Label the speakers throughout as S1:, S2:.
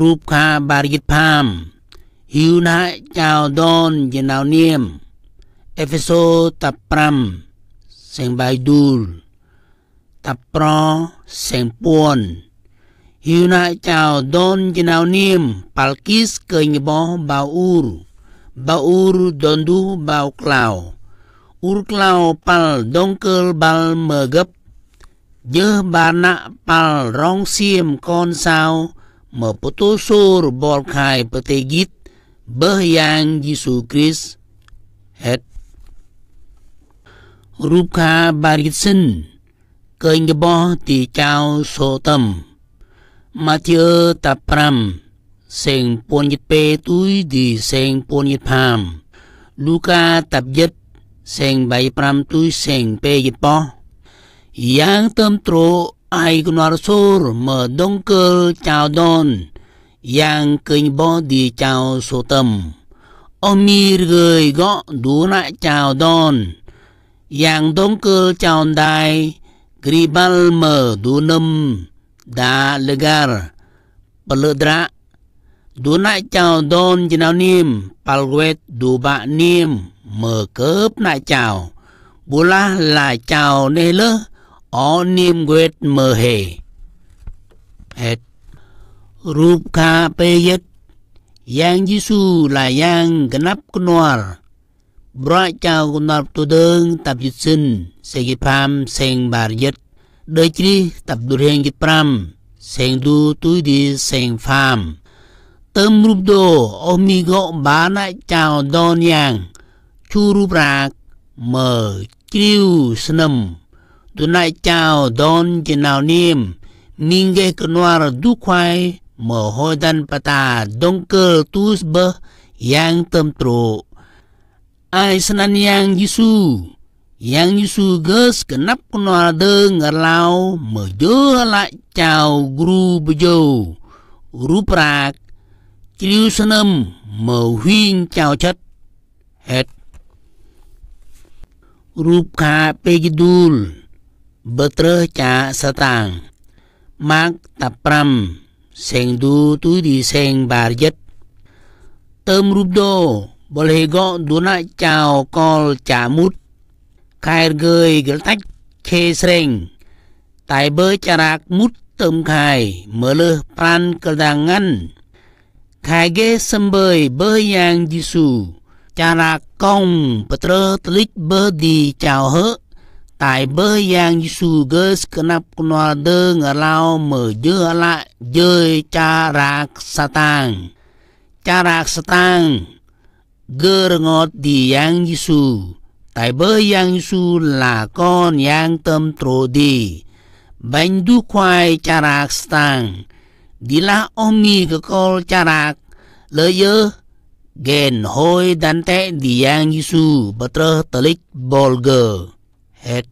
S1: រូបខាបារិយផាមហ៊ីវណាចៅដនជាណៅនៀមអេហ្វេសូតា5សេងបៃឌូលតាប្រសេងពួនហ៊ីវណាចៅដនជាណៅនៀមប៉ាល់គីសកេងបោបាអ៊ូរបាអ៊ូរដនឌូបាវក្លាវអ៊ូរក្លាវប៉ាល់ដងកើលបាល់មើកឹបយើបាណាក់ប៉ាល់រងសៀមកនសាវ Meputusur bolkai petegit behyang Yesus Kristus het rupka barit sin ti cái bo tì chao sô seng pon pe tui di seng pon pam. pham luka tập seng bayi pram tui seng pe yang temtro. tro Ai cunoarsor mă doncăl chào don, yang kinh bo di chào so tâm. Omir gơi gõ đú nạ chào don, yang doncăl chào đai, gribal mơ đú nâm, da legar, peludra. Đú nạ chào don chinao nim, palguet đú bạ nim, mơ cớp nạ chào. Bula là chào nê lơ, អនាមវេតមើហេហេតរូបខាពេយិតយ៉ាងយេស៊ូឡាយ៉ាងកណាប់គណាល់ប្រាចៅគណាប់ទូដើងតាប់យិសិនសេគីផាមសេងបារយិតដោយជ្រីតាប់ឌូរហេងគិ5សេងឌូទុយឌីសេងផាមតើមរូបដូអូមីកោបាណាចៅដនយ៉ាងជូរូប្រាកមើជ្រីវស្នឹម tu nai chào don chỉ nào niêm ninh ghê cơ noa du khoai mở hôi đan pata đông cơ tu bơ yang tâm trụ ai sanan yang yisu yang yisu gus kenap kunoa de ngarlau mở dơ lại chào guru bejo ruprak chiêu sanam mở huyên chào chất hết khá Rupka Pegidul បត្រចាសតាំងម៉ាកត5សេងឌូទូឌីសេងបារយិតតើមរូបដោបលហេកោឌូណាចៅកលចាមុតខែរកេយក្លតាច់ខេស្រេងតៃបើចារាកមុតតើមខៃមើលប្រានកលដាងាន់ខែកេសំបើយបើយ៉ាងយេស៊ូចារាកកងបត្រតលិចបើឌីចៅហើ tại bơ yang su gơ kenap kunwa deng ngờ lao mở dơ la dơ cha rạc cha gơ ngot di yang su tại bơ yang su là con yang tâm tro di bánh du khoai cha di la omi kekol kol cha rạc lơ dơ gen hoi dante di yang su bơ trơ telik bolger 1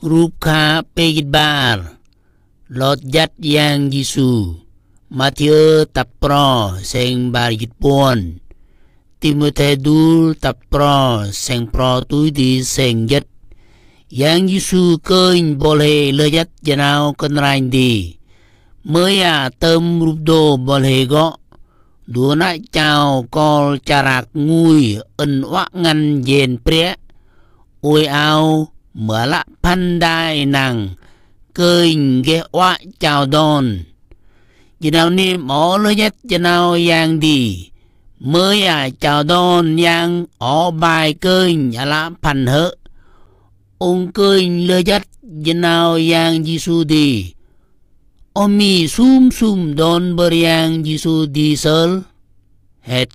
S1: Ruka Pegidbar Lột dắt yang Gisu Matthew tập pro Seng bar git buồn Timothy dul tập pro Seng pro túi đi seng dắt Yang Gisu cơn bồ lê lơ dắt Dạ nào cân rành đi Mới à tâm rụp đồ bồ lê gõ Đùa nãy chào con chà rạc ngùi Ấn oác ngăn dền pré ui ao mở lạ đai nàng cơn ghé oa chào đòn chỉ nào ni mỏ lối nhất chỉ nào yang đi mới à chào đòn yang ó bài cơn nhà lạ pan hỡ ông cơn lối nhất chỉ nào yang Gisu đi ông mi sum sum đòn bờ yang Gisu đi sớl hết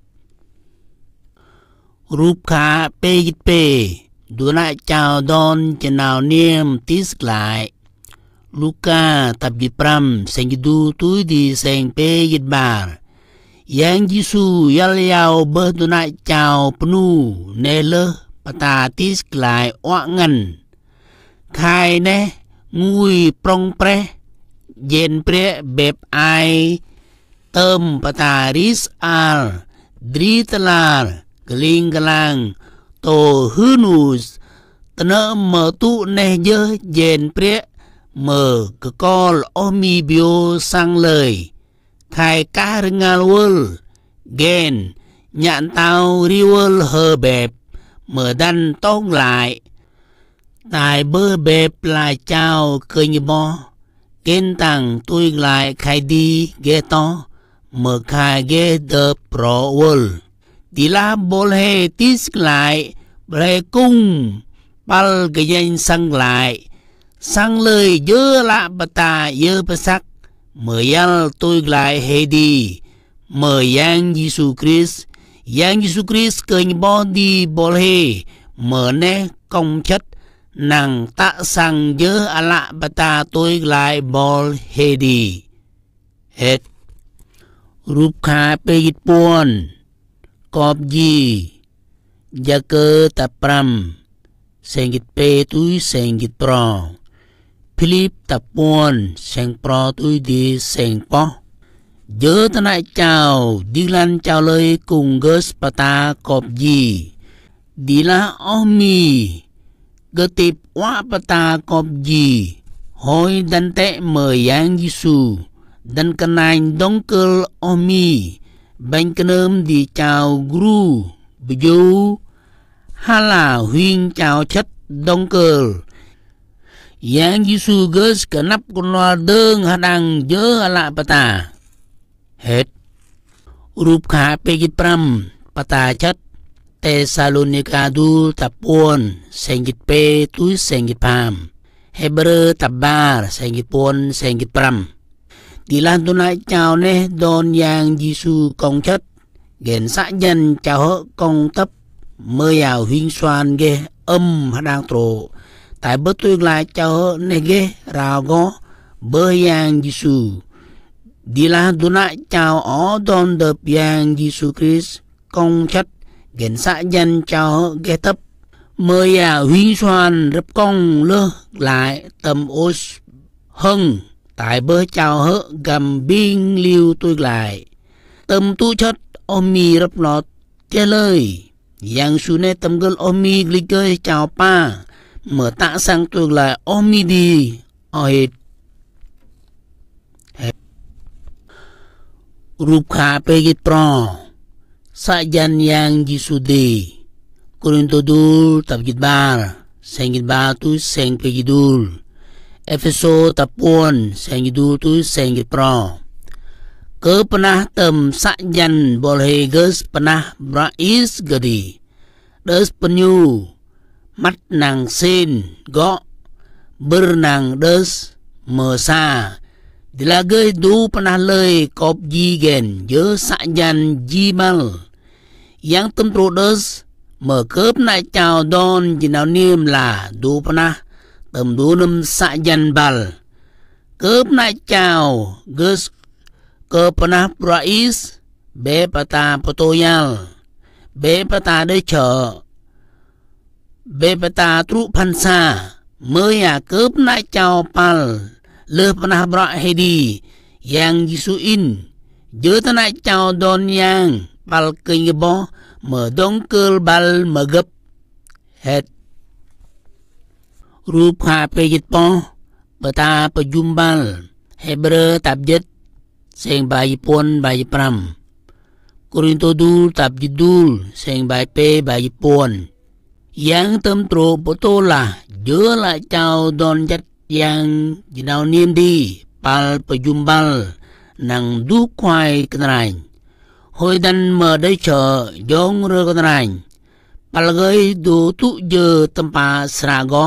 S1: รูปขาเปยิดเปดูละเจ้าดอนจะนาวเนียมติสกลาย ลูกาตับดิปรัมเซงดูตุยดีเซงเปยิดบาร์ยังยิสูยัลยาวเบอร์ดูละเจ้าปนูเนเลปตาติสกลายอ้วงันใครเนงูยปรองเปรเย็นเปรเบบไอเติมปตาริสอาร์ดรีตลาร์กลิงกลัง tổ hư nù tớ mở tụ nè dơ dền prế mở cơ co omi bio sang lời khai cá rừng ngà lùl ghen nhạn tao riwal hờ bẹp mở đăn tông lại tại bơ bẹp lại chào cười như bò kênh tàng tôi lại khai đi ghê to mở khai ghê đờ pro world la tila bolhe tis lại bolhe cung pal danh sang lại sang lời dơ lạ bà ta dơ bà sắc mời yal tôi lại hề đi mời yang Giêsu Christ yang Giêsu Christ kênh bo đi bolhe mở nè công chất nàng tạ sang dơ à lạ bà ta tôi lại bol hề đi hết rụp รูปคาเปยิตปวนកបយីយ៉ាកើតា5សេងគិតពេទុយសេងគិតប្រភីលីបតាពួនសេងប្រទុយឌីសេងប៉ោះយើតណៃចៅឌីឡាន់ចៅលុយគុងកើស្បតាកបយីឌីឡាអស់មីកើទីបវ៉ាបតាកបយីហើយដន្តេមើយ៉ាងយេស៊ូដនកណៃដងកើអស់មី bánh cơm đi chào gru Halah ha là huyên chào chất đông cờ yang yisu gus kenap kunwa deng hadang je ala pata hết rup kha pegit pram pata chất Tesalonika dul tapon senggit pe tu senggit pam Hebre tabar senggit pon senggit pram Kỳ lan tu nai chào nè don yang Gisu công chất Ghen xã nhân chào hỡ công tấp Mơ yào huynh xoan ghê âm hà đang trổ Tại bớt tuyên lại chào hỡ nè ghê rào gó Bơ yang Gisu Đi lan tu nai chào ó don đợp yang Gisu Christ công chất Ghen xã nhân chào hỡ ghê tấp Mơ yào huynh xoan rập công lơ lại tầm ô hưng tại bơ chào hớ gầm biên liêu tôi lại tâm tu chất ôm mi rập lọ tia lời yang su ne tâm gel ôm mi gli chơi chào pa mở tạ sang tôi lại ôm mi đi ở hết rup kha pe git pro sa jan yang ji su di kurin to dul tập git bar sang git ba tu sang pe git dul tập tapuan sang idul tu sang pro. Ke penah tem sakjan boleh ges penah brais gedi. Des penyu mắt nàng xin gõ bờ nàng đớs mờ xa thì là gây đu pana lời cọp di ghen dớ xạ nhân di mal yang tâm trụ đớs mở cớp nại chào đòn chỉ nào niêm là đu pana pembunuh sajanbal. Cớp nại chào gus cơ panah prais bé pata potoyal bé pata đế chợ bé pata trụ phan sa mới à cớp nại chào pal lơ panah brahedi yang jisuin dơ ta nại chào don yang pal kinh bo mở đông cơ bal mở gấp hết រូបខាពេយិតប៉បតាបយុមបាល់ហេប្រឺតាប់យិតសេងបាយពនបាយ5 Korinto dul tap jidul seng bai pe bai pon. Yang tâm tro poto la jơ la chào don chất yang jinao niêm đi pal pajumbal nang du khoai kanarain. Hoi dan mơ đây chờ yong rơ kanarain. Pal gây đồ tụ jơ tâm pa sra go.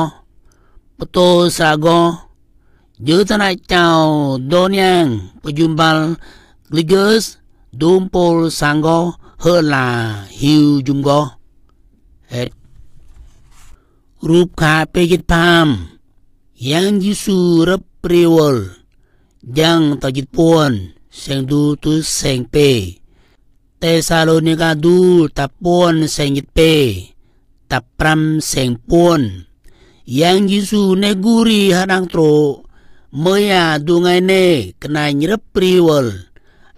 S1: sago Jota na chao donyang Pejumbal Gligus Dumpol Sango hela Hiu Jumgo. Hết. Eh, Rupka pejit Pam Yang Jisu Rep Priwal Yang Tajit Puan Seng Du Tu Seng Pe Tesalonika Du Tapuan Seng Pe Tapram Seng Puan yang Jisu ne guri hadang tro moya dungai ne kenai nyerap priwal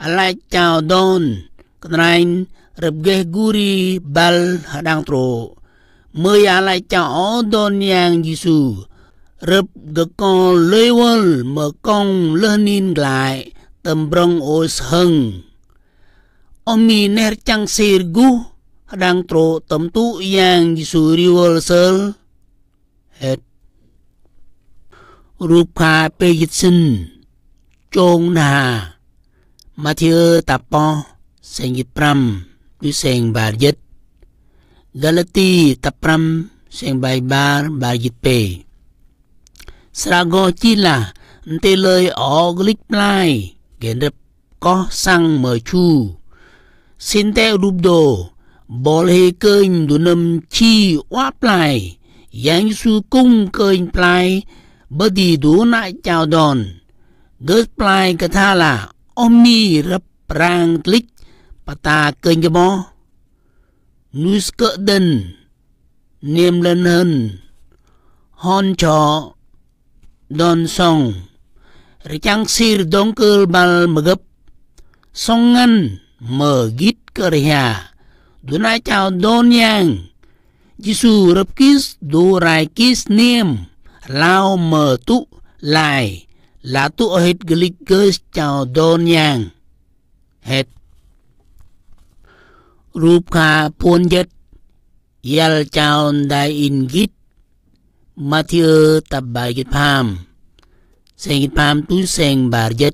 S1: ala chao don kenai repgeh guri bal hadang tro moya ala chao don yang Jisu rep gakon lewal mekong lenin lại tembrong os heng omi ner chang sirgu hadang tro tem tu yang Jisu riwal sel hết. Rupa Pejitsin Chong Na Matthew Tapo Seng Yipram Lu Seng Bar Yit Galati Tapram Seng Bai Bar Bar Yit Pe Srago Chi La Nte Lời O Glick Lai Gen Rep Có Sang Mờ Chu Sin Te Rup Do Bol He Kênh Du Nâm Chi Oap Lai giáng su cung cơi plai bơ đi đủ nại chào đòn gớt plai cả tha là omni rập rang tlik pata cơi cho bó nus cỡ đơn, niềm lần hơn hon trò don song richang sir dongkel bal magap songan mergit kerja nại chào don yang Giêsu rập kis do rai kis niêm lao mờ tụ lại là tụ hết glic gơ chào đôn nhàng hết rup kha pôn jet yal chào dai in git Matthew tập bài kịch pham sen kịch pham tu sen bar jet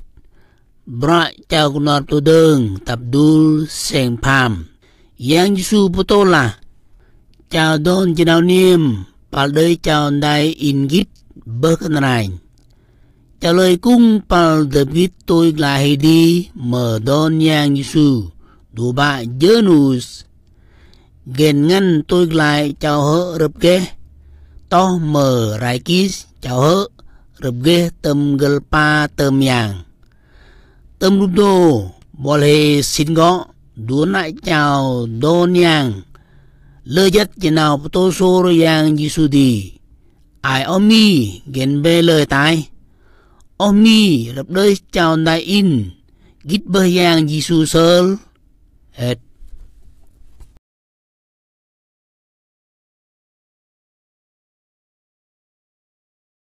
S1: bra chào kunor tu đơn tập dul sen pham yang Giêsu putola chào đón chỉ đạo niêm và đời chào đại in git bơ cân rành trả lời cung pal the git tôi là hay đi mở don yang yisu đủ bạ dơ nus ghen ngăn tôi lại chào hỡ rập ghê to mở rai kis chào hỡ rập ghê tâm gel pa tâm yang tâm lúc đô bò lê xin gõ đúa lại chào đô nhàng lơ nhất chỉ nào tô xô rồi yang Gi-su đi ai ôm mi gần bê lời tai ôm mi lập đôi chào đại in gít bơ yang Gi-su sơ hết